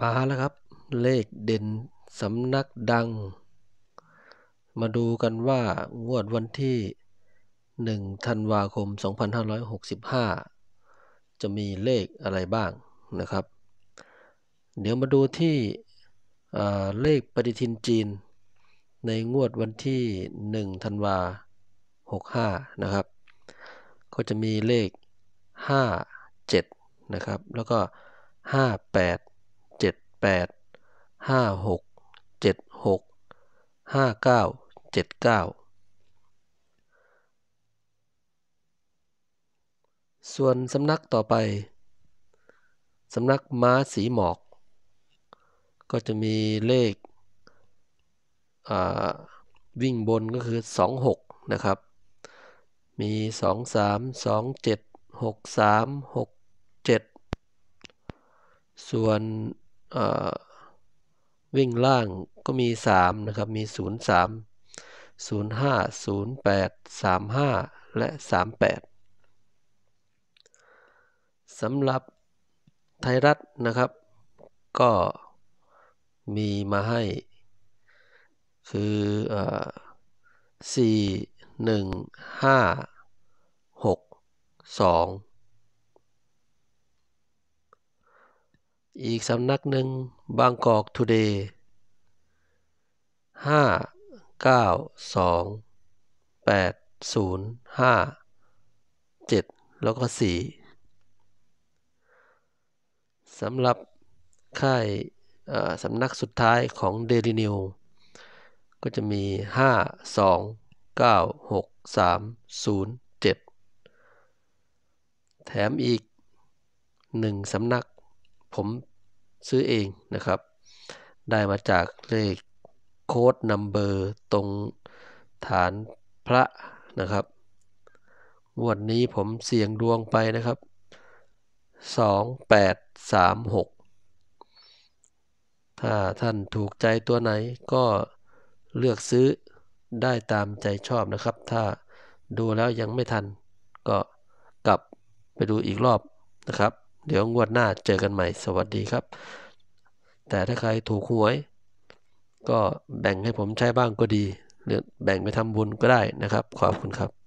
มาแล้วครับ เลขเด่นสำนักดัง มาดูกันว่างวดวันที่1ธันวาคม 2565 จะมีเลขอะไรบ้างนะครับเดี๋ยวมาดูที่เลขปฏิทินจีน ในงวดวันที่1ธันวา65นะครับก็จะมีเลข 5 7นะครับแล้วก็ 5 8แปดห้าหกเจ็ดหกห้าเก้าเจ็ดเก้า ส่วนสำนักต่อไป สำนักม้าสีหมอก ก็จะมีเลขวิ่งบนก็คือสองหกนะครับ มีสสสสอองงามเจ็ดหกามหกเจ็ดส่วนวิ่งล่างก็มี3นะครับ มี0 3 0 5 0 8 3 5และ 38สำหรับไทยรัฐนะครับก็มีมาให้ คืออ4 1 5 6 2อีกสำนักหนึ่งบางกอกทูเดย์ห้าเก้าสองแปดศูนย์ห้าเจ็ดแล้วก็สี่สำหรับค่ายสำนักสุดท้ายของ เดลินิว ก็จะมีหห้้าาาสสองเกกมศูนย์เจ็ดแถมอีกหนึ่งสำนักผมซื้อเองนะครับ ได้มาจากเลขโค้ดนัมเบอร์ตรงฐานพระนะครับงวดนี้ผมเสี่ยงดวงไปนะครับ 2836 ถ้าท่านถูกใจตัวไหนก็เลือกซื้อได้ตามใจชอบนะครับ ถ้าดูแล้วยังไม่ทันก็กลับไปดูอีกรอบนะครับเดี๋ยวงวดหน้าเจอกันใหม่สวัสดีครับ แต่ถ้าใครถูกหวย ก็แบ่งให้ผมใช้บ้างก็ดี หรือแบ่งไปทำบุญก็ได้นะครับ ขอบคุณครับ